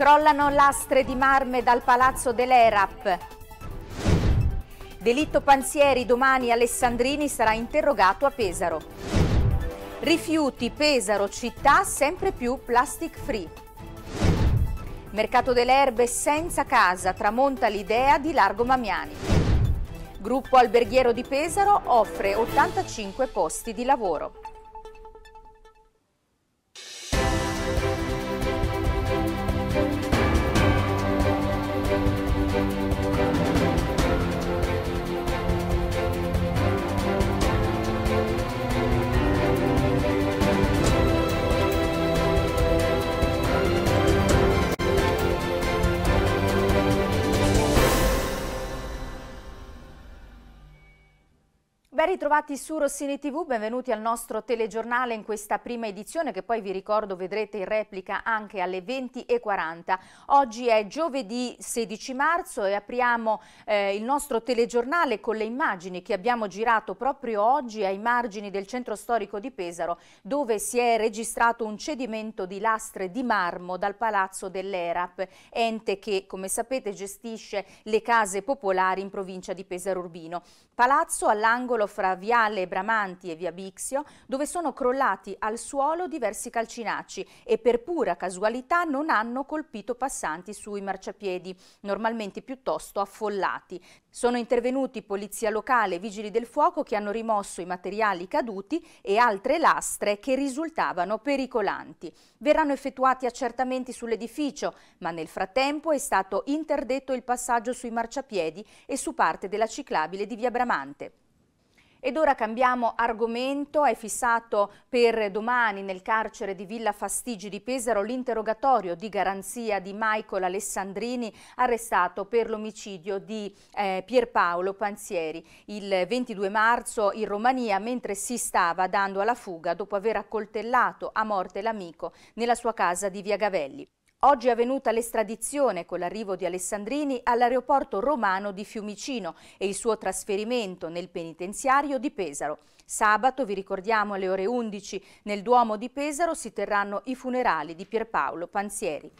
Crollano lastre di marme dal palazzo dell'ERAP. Delitto Pansieri, domani Alessandrini sarà interrogato a Pesaro. Rifiuti, Pesaro, città sempre più plastic free. Mercato delle erbe senza casa, tramonta l'idea di Largo Mamiani. Gruppo alberghiero di Pesaro offre 85 posti di lavoro. ritrovati su Rossini TV, benvenuti al nostro telegiornale in questa prima edizione che poi vi ricordo vedrete in replica anche alle 20.40. Oggi è giovedì 16 marzo e apriamo eh, il nostro telegiornale con le immagini che abbiamo girato proprio oggi ai margini del centro storico di Pesaro dove si è registrato un cedimento di lastre di marmo dal palazzo dell'ERAP, ente che come sapete gestisce le case popolari in provincia di Pesaro Urbino. Palazzo all'angolo fra fra Viale Bramanti e Via Bixio, dove sono crollati al suolo diversi calcinacci e per pura casualità non hanno colpito passanti sui marciapiedi, normalmente piuttosto affollati. Sono intervenuti polizia locale e vigili del fuoco che hanno rimosso i materiali caduti e altre lastre che risultavano pericolanti. Verranno effettuati accertamenti sull'edificio, ma nel frattempo è stato interdetto il passaggio sui marciapiedi e su parte della ciclabile di Via Bramante. Ed ora cambiamo argomento, è fissato per domani nel carcere di Villa Fastigi di Pesaro l'interrogatorio di garanzia di Michael Alessandrini arrestato per l'omicidio di eh, Pierpaolo Panzieri il 22 marzo in Romania mentre si stava dando alla fuga dopo aver accoltellato a morte l'amico nella sua casa di Via Gavelli. Oggi è avvenuta l'estradizione con l'arrivo di Alessandrini all'aeroporto romano di Fiumicino e il suo trasferimento nel penitenziario di Pesaro. Sabato, vi ricordiamo, alle ore 11 nel Duomo di Pesaro si terranno i funerali di Pierpaolo Panzieri.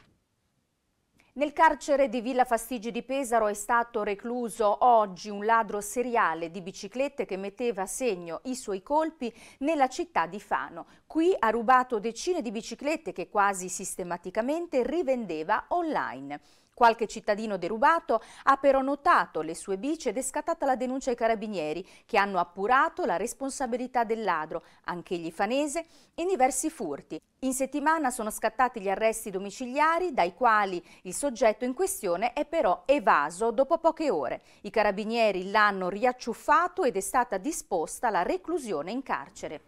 Nel carcere di Villa Fastigi di Pesaro è stato recluso oggi un ladro seriale di biciclette che metteva a segno i suoi colpi nella città di Fano. Qui ha rubato decine di biciclette che quasi sistematicamente rivendeva online. Qualche cittadino derubato ha però notato le sue bici ed è scattata la denuncia ai carabinieri che hanno appurato la responsabilità del ladro, anch'egli fanese, in diversi furti. In settimana sono scattati gli arresti domiciliari dai quali il soggetto in questione è però evaso dopo poche ore. I carabinieri l'hanno riacciuffato ed è stata disposta la reclusione in carcere.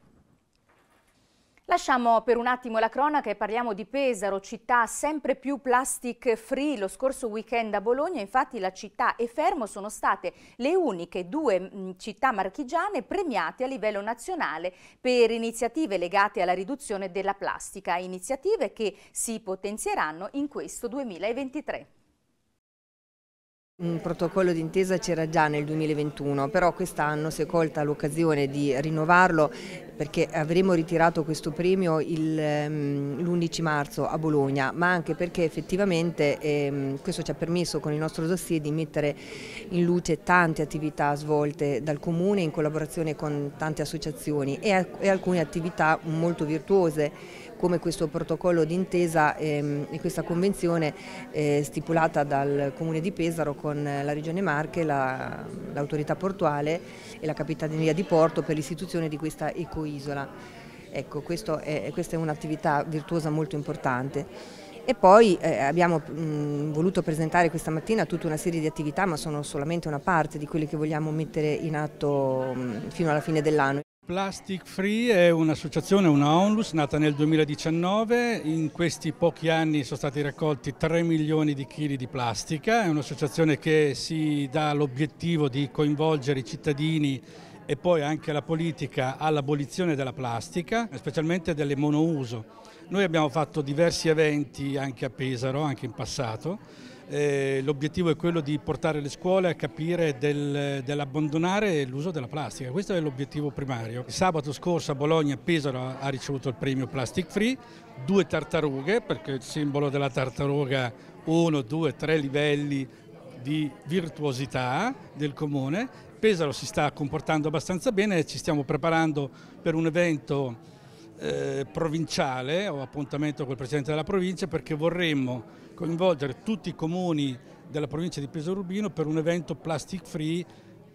Lasciamo per un attimo la cronaca e parliamo di Pesaro, città sempre più plastic free. Lo scorso weekend a Bologna infatti la città e Fermo sono state le uniche due mm, città marchigiane premiate a livello nazionale per iniziative legate alla riduzione della plastica, iniziative che si potenzieranno in questo 2023. Un protocollo d'intesa c'era già nel 2021, però quest'anno si è colta l'occasione di rinnovarlo perché avremo ritirato questo premio l'11 ehm, marzo a Bologna, ma anche perché effettivamente ehm, questo ci ha permesso con il nostro dossier di mettere in luce tante attività svolte dal Comune in collaborazione con tante associazioni e alcune attività molto virtuose come questo protocollo d'intesa ehm, e, questa convenzione eh, stipulata dal Comune di Pesaro con la Regione Marche, l'autorità la, portuale e la Capitaneria di Porto per l'istituzione di questa ecoisola. Ecco, è, questa è un'attività virtuosa molto importante. E poi eh, abbiamo mh, mm, voluto presentare questa mattina tutta una serie di attività, ma sono solamente una parte di quelle che vogliamo mettere in atto mh, mm, fino alla fine dell'anno. Plastic Free è un'associazione, una onlus, nata nel 2019. In questi pochi anni sono stati raccolti 3 milioni di chili di plastica. È un'associazione che si dà l'obiettivo di coinvolgere i cittadini e poi anche la politica all'abolizione della plastica, specialmente delle monouso. Noi abbiamo fatto diversi eventi anche a Pesaro, anche in passato eh, l'obiettivo è quello di portare le scuole a capire del, dell'abbandonare l'uso della plastica, questo è l'obiettivo primario. Sabato scorso a Bologna Pesaro ha ricevuto il premio Plastic Free, due tartarughe perché il simbolo della tartaruga uno, due, tre livelli di virtuosità del comune. Pesaro si sta comportando abbastanza bene, ci stiamo preparando per un evento eh, provinciale, ho appuntamento col Presidente della provincia perché vorremmo coinvolgere tutti i comuni della provincia di Pesaro Rubino per un evento plastic free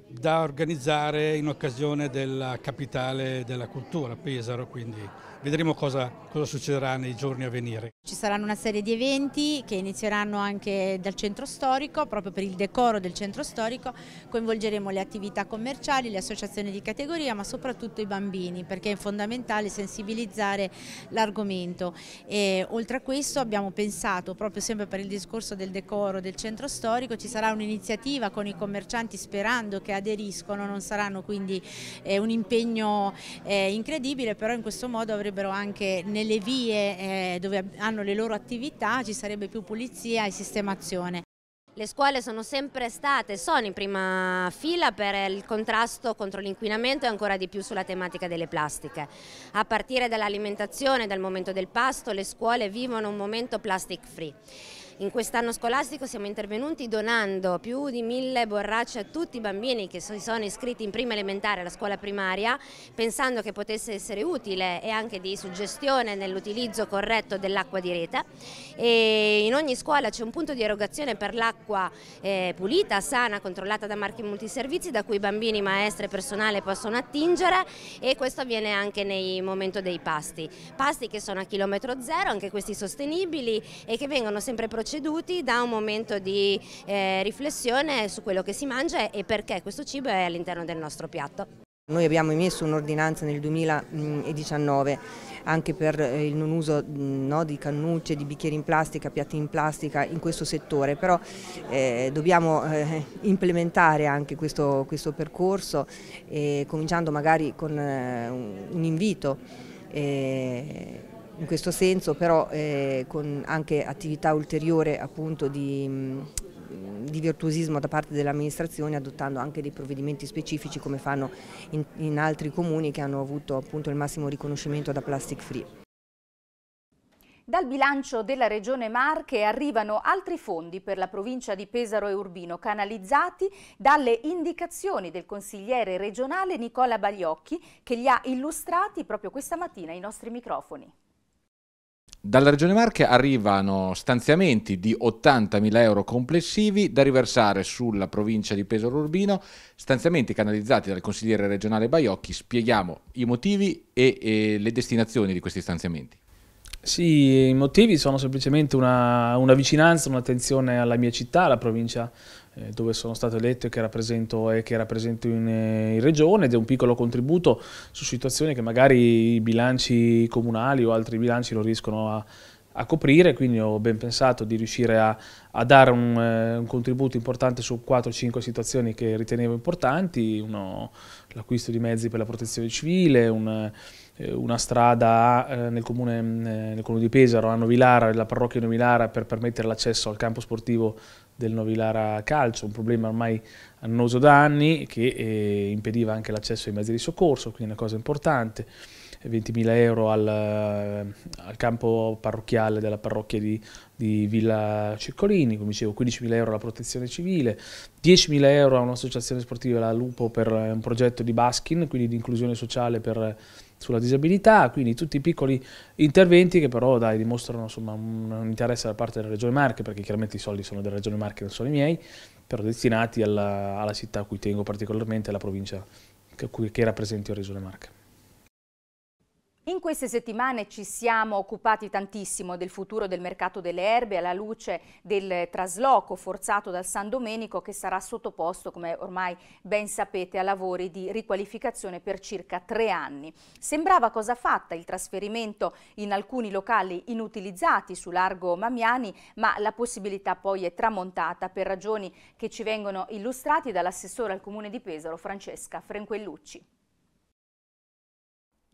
da organizzare in occasione della capitale della cultura, Pesaro, quindi vedremo cosa, cosa, succederà nei giorni a venire. Ci saranno una serie di eventi che inizieranno anche dal centro storico, proprio per il decoro del centro storico coinvolgeremo le attività commerciali, le associazioni di categoria ma soprattutto i bambini perché è fondamentale sensibilizzare l'argomento oltre a questo abbiamo pensato proprio sempre per il discorso del decoro del centro storico ci sarà un'iniziativa con i commercianti sperando che aderiscono, non saranno quindi eh, un impegno eh, incredibile, però in questo modo avrebbero anche nelle vie eh, dove hanno le loro attività ci sarebbe più pulizia e sistemazione. Le scuole sono sempre state, sono in prima fila per il contrasto contro l'inquinamento e ancora di più sulla tematica delle plastiche. A partire dall'alimentazione, dal momento del pasto, le scuole vivono un momento plastic free. In quest'anno scolastico siamo intervenuti donando più di mille borracce a tutti i bambini che si sono iscritti in prima elementare alla scuola primaria, pensando che potesse essere utile e anche di suggestione nell'utilizzo corretto dell'acqua di rete. E in ogni scuola c'è un punto di erogazione per l'acqua eh, pulita, sana, controllata da marchi multiservizi da cui i bambini, maestre e personale possono attingere e questo avviene anche nel momento dei pasti. Pasti che sono a chilometro zero, anche questi sostenibili e che vengono sempre processati preceduti da un momento di eh, riflessione su quello che si mangia e perché questo cibo è all'interno del nostro piatto. Noi abbiamo emesso un'ordinanza nel 2019 mm, anche per eh, il non uso mm, no, di cannucce, di bicchieri in plastica, piatti in plastica in questo settore, però eh, dobbiamo eh, implementare anche questo, questo percorso eh, cominciando magari con eh, un invito eh, in questo senso, però eh, con anche attività ulteriore appunto di, di virtuosismo da parte dell'amministrazione adottando anche dei provvedimenti specifici come fanno in, in altri comuni che hanno avuto appunto il massimo riconoscimento da Plastic Free. Dal bilancio della Regione Marche arrivano altri fondi per la provincia di Pesaro e Urbino, canalizzati dalle indicazioni del consigliere regionale Nicola Bagliocchi, che li ha illustrati proprio questa mattina ai nostri microfoni. Dalla Regione Marche arrivano stanziamenti di 80.000 euro complessivi da riversare sulla provincia di Pesaro Urbino, stanziamenti canalizzati dal consigliere regionale Baiocchi. Spieghiamo i motivi e, e le destinazioni di questi stanziamenti. Sì, i motivi sono semplicemente una, una vicinanza, un'attenzione alla mia città, alla provincia eh, dove sono stato eletto e che rappresento, e che rappresento in, eh, in, regione ed è un piccolo contributo su situazioni che magari i bilanci comunali o altri bilanci non riescono a, a coprire, quindi ho ben pensato di riuscire a, a dare un, eh, un, contributo importante su 4-5 situazioni che ritenevo importanti, l'acquisto di mezzi per la protezione civile, un, eh, una strada eh, nel, comune, mm, eh, nel, comune, di Pesaro, a Novilara, la parrocchia Novilara, per permettere l'accesso al campo sportivo del Novilara Calcio, un problema ormai annoso da anni che eh, impediva anche l'accesso ai mezzi di soccorso, quindi una cosa importante. 20.000 euro al, al campo parrocchiale della parrocchia di, di Villa Circolini, come dicevo 15.000 euro alla protezione civile, 10.000 euro a un'associazione sportiva, la Lupo, per eh, un progetto di baskin, quindi di inclusione sociale per, sulla disabilità, quindi tutti i piccoli interventi che però dai, dimostrano insomma, un, un, interesse da parte della Regione Marche, perché chiaramente i soldi sono della Regione Marche, non sono i miei, però destinati alla, alla città a cui tengo particolarmente, alla provincia che, che rappresento la Regione Marche. In queste settimane ci siamo occupati tantissimo del futuro del mercato delle erbe alla luce del trasloco forzato dal San Domenico che sarà sottoposto, come ormai ben sapete, a lavori di riqualificazione per circa tre anni. Sembrava cosa fatta il trasferimento in alcuni locali inutilizzati su Largo Mamiani, ma la possibilità poi è tramontata per ragioni che ci vengono illustrate dall'assessore al Comune di Pesaro Francesca Frenquellucci.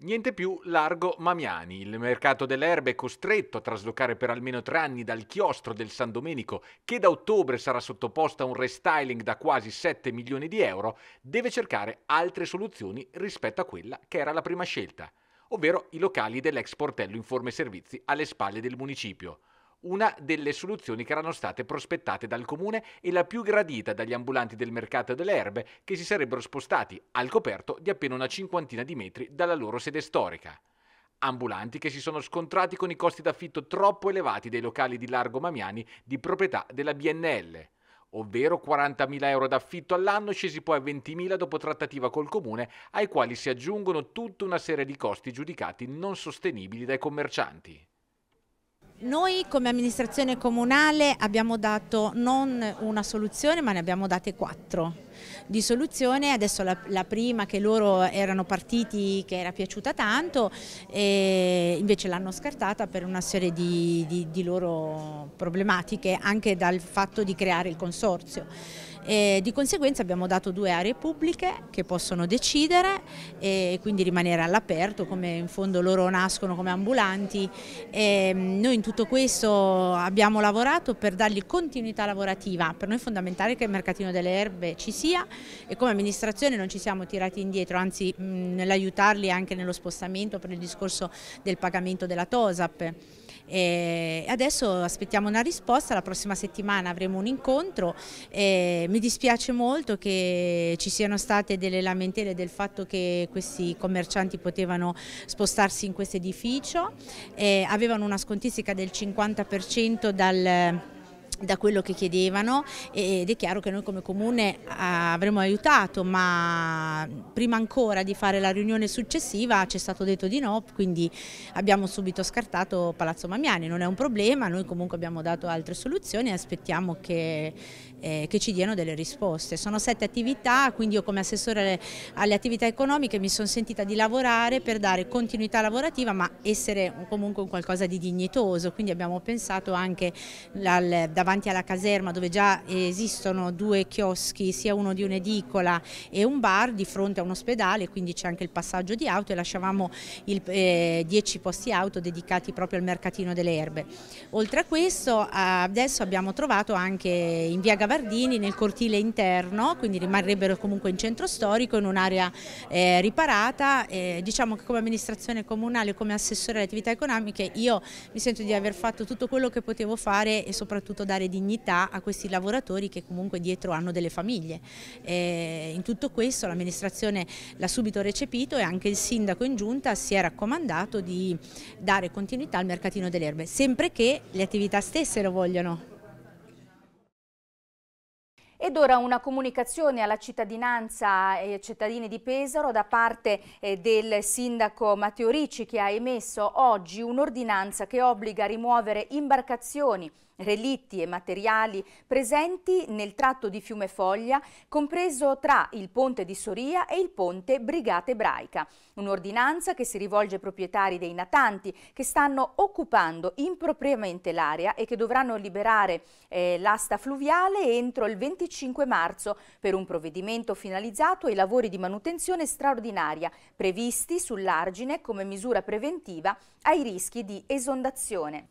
Niente più largo Mamiani, il mercato delle erbe è costretto a traslocare per almeno tre anni dal chiostro del San Domenico, che da ottobre sarà sottoposto a un restyling da quasi 7 milioni di euro, deve cercare altre soluzioni rispetto a quella che era la prima scelta, ovvero i locali dell'ex portello in informe servizi alle spalle del municipio una delle soluzioni che erano state prospettate dal comune e la più gradita dagli ambulanti del mercato delle erbe che si sarebbero spostati al coperto di appena una cinquantina di metri dalla loro sede storica. Ambulanti che si sono scontrati con i costi d'affitto troppo elevati dei locali di Largo Mamiani di proprietà della BNL ovvero 40.000 euro d'affitto all'anno scesi poi a 20.000 dopo trattativa col comune, ai quali si aggiungono tutta una serie di costi giudicati non sostenibili dai commercianti. Noi come amministrazione comunale abbiamo dato non una soluzione ma ne abbiamo date quattro di soluzione, adesso la, la prima che loro erano partiti che era piaciuta tanto e invece l'hanno scartata per una serie di, di, di loro problematiche anche dal fatto di creare il consorzio. E di conseguenza abbiamo dato due aree pubbliche che possono decidere e quindi rimanere all'aperto come in fondo loro nascono come ambulanti. E mm, noi in tutto questo abbiamo lavorato per dargli continuità lavorativa, per noi è fondamentale che il mercatino delle erbe ci sia e come amministrazione non ci siamo tirati indietro, anzi nell'aiutarli anche nello spostamento per il discorso del pagamento della TOSAP. E adesso aspettiamo una risposta, la prossima settimana avremo un incontro. E mi dispiace molto che ci siano state delle lamentele del fatto che questi commercianti potevano spostarsi in questo edificio, e avevano una scontistica del 50% dal da quello che chiedevano ed è chiaro che noi come comune eh, avremmo aiutato ma prima ancora di fare la riunione successiva ci è stato detto di no quindi abbiamo subito scartato Palazzo Mamiani, non è un problema, noi comunque abbiamo dato altre soluzioni e aspettiamo che, eh, che ci diano delle risposte. Sono sette attività quindi io come assessore alle, attività economiche mi sono sentita di lavorare per dare continuità lavorativa ma essere comunque un qualcosa di dignitoso quindi abbiamo pensato anche davanti davanti alla caserma dove già esistono due chioschi, sia uno di un'edicola e un bar di fronte a un ospedale, quindi c'è anche il passaggio di auto e lasciavamo 10 eh, posti auto dedicati proprio al mercatino delle erbe. Oltre a questo adesso abbiamo trovato anche in via Gavardini nel cortile interno, quindi rimarrebbero comunque in centro storico, in un'area eh, riparata, eh, diciamo che come amministrazione comunale, come assessore alle attività economiche io mi sento di aver fatto tutto quello che potevo fare e soprattutto da dare dignità a questi lavoratori che comunque dietro hanno delle famiglie. E in tutto questo l'amministrazione l'ha subito recepito e anche il sindaco in giunta si è raccomandato di dare continuità al mercatino delle erbe, sempre che le attività stesse lo vogliono. Ed ora una comunicazione alla cittadinanza e ai cittadini di Pesaro da parte eh, del sindaco Matteo Ricci che ha emesso oggi un'ordinanza che obbliga a rimuovere imbarcazioni relitti e materiali presenti nel tratto di fiume Foglia, compreso tra il ponte di Soria e il ponte Brigata Ebraica. Un'ordinanza che si rivolge ai proprietari dei natanti che stanno occupando impropriamente l'area e che dovranno liberare eh, l'asta fluviale entro il 25 marzo per un provvedimento finalizzato ai lavori di manutenzione straordinaria previsti sull'argine come misura preventiva ai rischi di esondazione.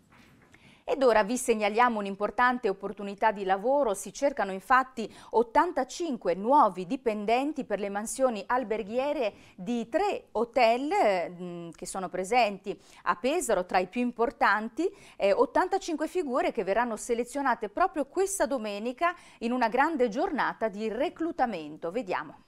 Ed ora vi segnaliamo un'importante opportunità di lavoro, si cercano infatti 85 nuovi dipendenti per le mansioni alberghiere di tre hotel mm, che sono presenti a Pesaro, tra i più importanti, eh, 85 figure che verranno selezionate proprio questa domenica in una grande giornata di reclutamento. Vediamo.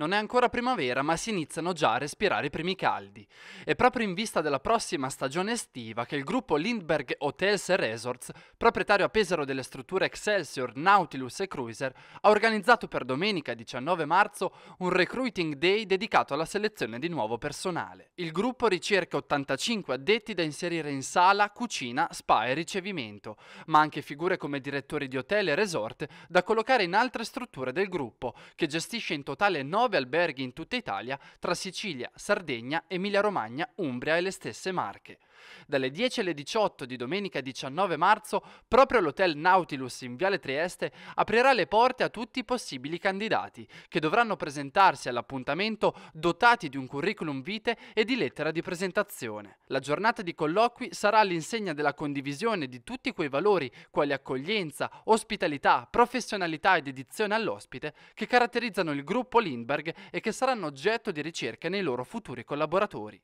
Non è ancora primavera, ma si iniziano già a respirare i primi caldi. È proprio in vista della prossima stagione estiva che il gruppo Lindbergh Hotels Resorts, proprietario a Pesaro delle strutture Excelsior, Nautilus e Cruiser, ha organizzato per domenica 19 marzo un recruiting day dedicato alla selezione di nuovo personale. Il gruppo ricerca 85 addetti da inserire in sala, cucina, spa e ricevimento, ma anche figure come direttori di hotel e resort da collocare in altre strutture del gruppo, che gestisce in totale 9 19 alberghi in tutta Italia, tra Sicilia, Sardegna, Emilia-Romagna, Umbria e le stesse Marche. Dalle 10 alle 18 di domenica 19 marzo, proprio l'Hotel Nautilus in Viale Trieste aprirà le porte a tutti i possibili candidati, che dovranno presentarsi all'appuntamento dotati di un curriculum vitae e di lettera di presentazione. La giornata di colloqui sarà all'insegna della condivisione di tutti quei valori, quali accoglienza, ospitalità, professionalità e dedizione all'ospite, che caratterizzano il gruppo Lindbergh e che saranno oggetto di ricerca nei loro futuri collaboratori.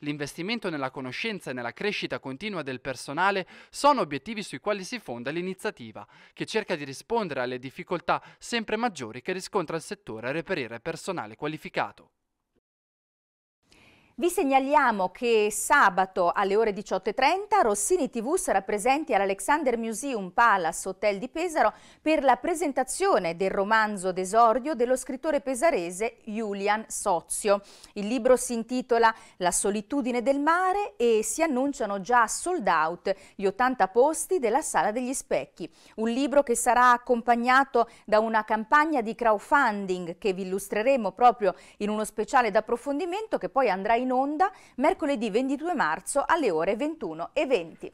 L'investimento nella conoscenza e nella crescita continua del personale sono obiettivi sui quali si fonda l'iniziativa, che cerca di rispondere alle difficoltà sempre maggiori che riscontra il settore a reperire personale qualificato. Vi segnaliamo che sabato alle ore 18.30 Rossini TV sarà presente all'Alexander Museum Palace Hotel di Pesaro per la presentazione del romanzo d'esordio dello scrittore pesarese Julian Sozio. Il libro si intitola La solitudine del mare e si annunciano già sold out gli 80 posti della Sala degli Specchi. Un libro che sarà accompagnato da una campagna di crowdfunding che vi illustreremo proprio in uno speciale d'approfondimento che poi andrà in in onda mercoledì 22 marzo alle ore 21.20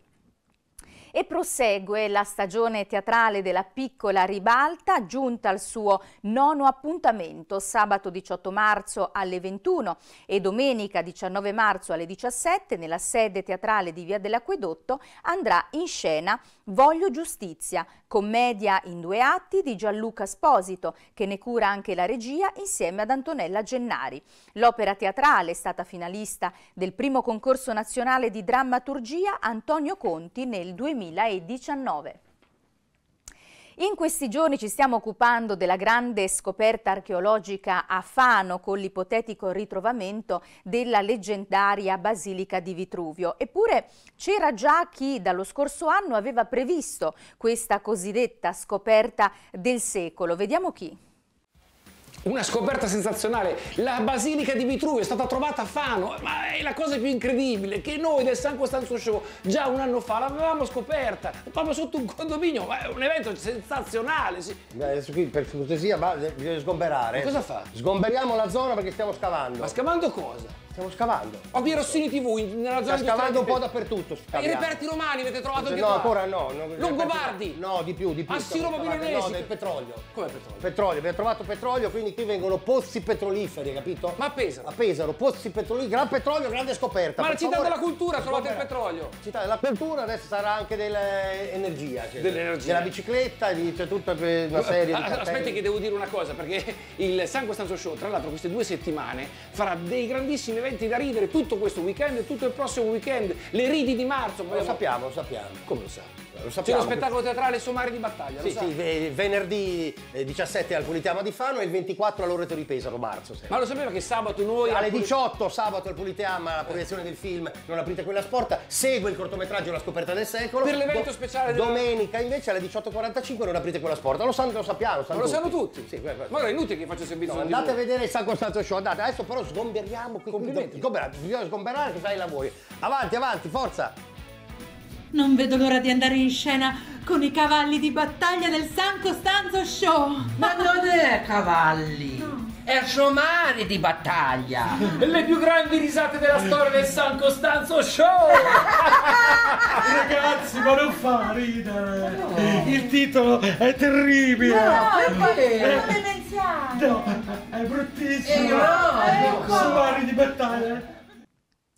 e prosegue la stagione teatrale della piccola ribalta giunta al suo nono appuntamento sabato 18 marzo alle 21 e domenica 19 marzo alle 17 nella sede teatrale di Via dell'Acquedotto andrà in scena Voglio Giustizia, commedia in due atti di Gianluca Sposito che ne cura anche la regia insieme ad Antonella Gennari. L'opera teatrale è stata finalista del primo concorso nazionale di drammaturgia Antonio Conti nel 2000 2019. In questi giorni ci stiamo occupando della grande scoperta archeologica a Fano con l'ipotetico ritrovamento della leggendaria Basilica di Vitruvio. Eppure c'era già chi dallo scorso anno aveva previsto questa cosiddetta scoperta del secolo. Vediamo chi. Una scoperta sensazionale, la basilica di Vitruvio è stata trovata a Fano, ma è la cosa più incredibile che noi del San Costanzo Show già un anno fa l'avevamo scoperta, proprio sotto un condominio, ma è un evento sensazionale. Sì. Adesso qui per cortesia bisogna sgomberare. Ma cosa fa? Sgomberiamo la zona perché stiamo scavando. Ma scavando cosa? Stiamo scavando. Ho via Rossini TV nella zona Sta scavando un po' dappertutto. Scaviamo. I reperti romani avete trovato anche no, qua. ancora no. no Longobardi. No, di più, di più. Assiro ah, Babilonesi. No, del petrolio. Come petrolio? Petrolio, abbiamo trovato petrolio, quindi qui vengono pozzi petroliferi, capito? Ma a Pesaro. A Pesaro, pozzi petroliferi, gran petrolio, grande scoperta. Ma la città favore. della cultura trovate il petrolio. Città della cultura, adesso sarà anche dell'energia. Cioè, dell'energia. Della bicicletta, c'è tutta una serie di ah, cartelli. Aspetti che devo dire una cosa, perché il San Costanzo Show, tra l'altro queste due settimane, farà dei grandissimi eventi da ridere tutto questo weekend e tutto il prossimo weekend. Le ridi di marzo. Lo sappiamo, lo sappiamo. Come lo sa? Lo sappiamo. C'è lo spettacolo teatrale Somari di Battaglia. Sì, sì, venerdì 17 eh, al Politeama di Fano e il 24 all'Oreto di Pesaro, marzo. Sempre. Ma lo sapeva che sabato noi... Alle 18 sabato al Politeama la proiezione eh. del film Non aprite quella sporta, segue il cortometraggio La scoperta del secolo. Per l'evento Do speciale... Del... Domenica invece alle 18.45 Non aprite quella sporta, lo, sanno, lo sappiamo. Lo sanno Ma lo sanno tutti. Sì, ma allora è inutile che faccia servizio. No, andate a vedere il San Costanzo Show, andate. Adesso però sgomberiamo qui complimenti. Sgomberare, bisogna sgomberare che fai i lavori. Avanti, avanti, forza! Non vedo l'ora di andare in scena con i cavalli di battaglia del San Costanzo Show! Ma non è cavalli! No. È somari di battaglia! Le più grandi risate della storia del San Costanzo Show! Ragazzi, ma non fa ridere! No. Il titolo è terribile! No, perché? Eh. No, è bruttissimo. Eh no, ecco. di battaglia.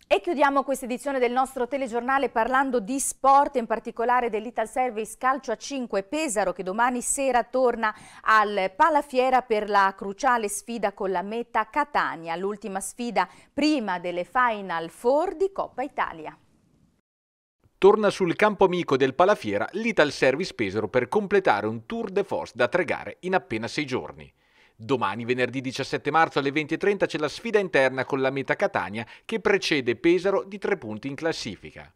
E chiudiamo questa edizione del nostro telegiornale parlando di sport, in particolare dell'Ital Service Calcio a 5 Pesaro che domani sera torna al Palafiera per la cruciale sfida con la meta Catania, l'ultima sfida prima delle Final Four di Coppa Italia. Torna sul campo amico del Palafiera l'Ital Service Pesaro per completare un tour de force da tre gare in appena sei giorni. Domani, venerdì 17 marzo alle 20.30, c'è la sfida interna con la Meta Catania che precede Pesaro di tre punti in classifica.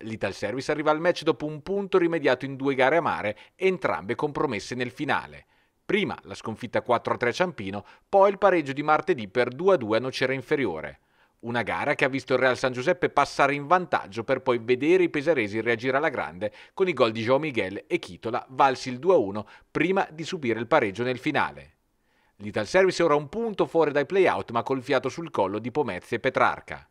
L'Ital Service arriva al match dopo un punto rimediato in due gare a mare, entrambe compromesse nel finale. Prima la sconfitta 4-3 a Ciampino, poi il pareggio di martedì per 2-2 a Nocera Inferiore. Una gara che ha visto il Real San Giuseppe passare in vantaggio per poi vedere i pesaresi reagire alla grande con i gol di João Miguel e Chitola valsi il 2-1 prima di subire il pareggio nel finale. L'Ital Service ora un punto fuori dai playout ma col fiato sul collo di Pomezia e Petrarca.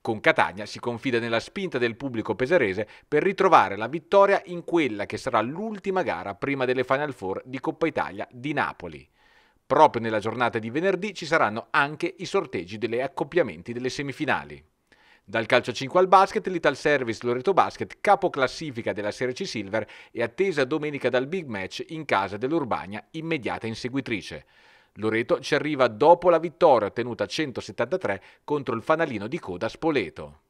Con Catania si confida nella spinta del pubblico pesarese per ritrovare la vittoria in quella che sarà l'ultima gara prima delle Final Four di Coppa Italia di Napoli. Proprio nella giornata di venerdì ci saranno anche i sorteggi delle accoppiamenti delle semifinali. Dal calcio 5 al basket, l'Ital Service Loreto Basket, capo classifica della Serie C Silver, è attesa domenica dal big match in casa dell'Urbania, immediata inseguitrice. Loreto ci arriva dopo la vittoria ottenuta 173 contro il fanalino di coda Spoleto.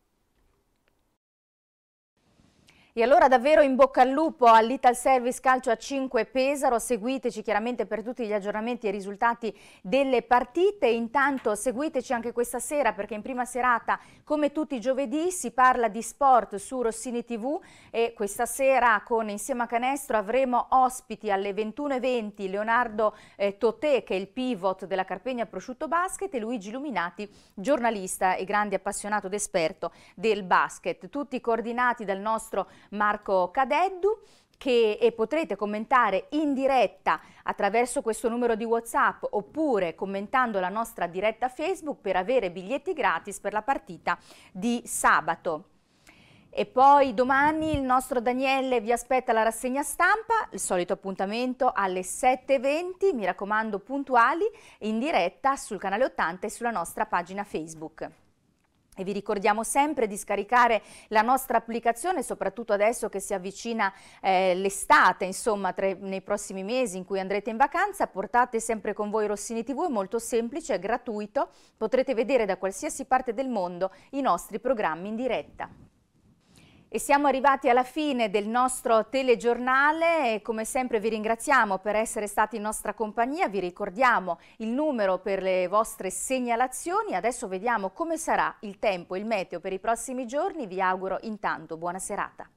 E allora davvero in bocca al lupo all'Ital Service Calcio a 5 Pesaro, seguiteci chiaramente per tutti gli aggiornamenti e i risultati delle partite, intanto seguiteci anche questa sera perché in prima serata come tutti i giovedì si parla di sport su Rossini TV e questa sera con Insieme a Canestro avremo ospiti alle 21.20 Leonardo eh, Totè che è il pivot della Carpegna Prosciutto Basket e Luigi Luminati giornalista e grande appassionato ed esperto del basket, tutti coordinati dal nostro Marco Cadeddu che, e potrete commentare in diretta attraverso questo numero di Whatsapp oppure commentando la nostra diretta Facebook per avere biglietti gratis per la partita di sabato. E poi domani il nostro Daniele vi aspetta la rassegna stampa, il solito appuntamento alle 7.20, mi raccomando puntuali, in diretta sul canale 80 e sulla nostra pagina Facebook. E vi ricordiamo sempre di scaricare la nostra applicazione, soprattutto adesso che si avvicina eh, l'estate, insomma tra, nei prossimi mesi in cui andrete in vacanza, portate sempre con voi Rossini TV, è molto semplice, è gratuito, potrete vedere da qualsiasi parte del mondo i nostri programmi in diretta. E siamo arrivati alla fine del nostro telegiornale e come sempre vi ringraziamo per essere stati in nostra compagnia, vi ricordiamo il numero per le vostre segnalazioni, adesso vediamo come sarà il tempo, il meteo per i prossimi giorni, vi auguro intanto buona serata.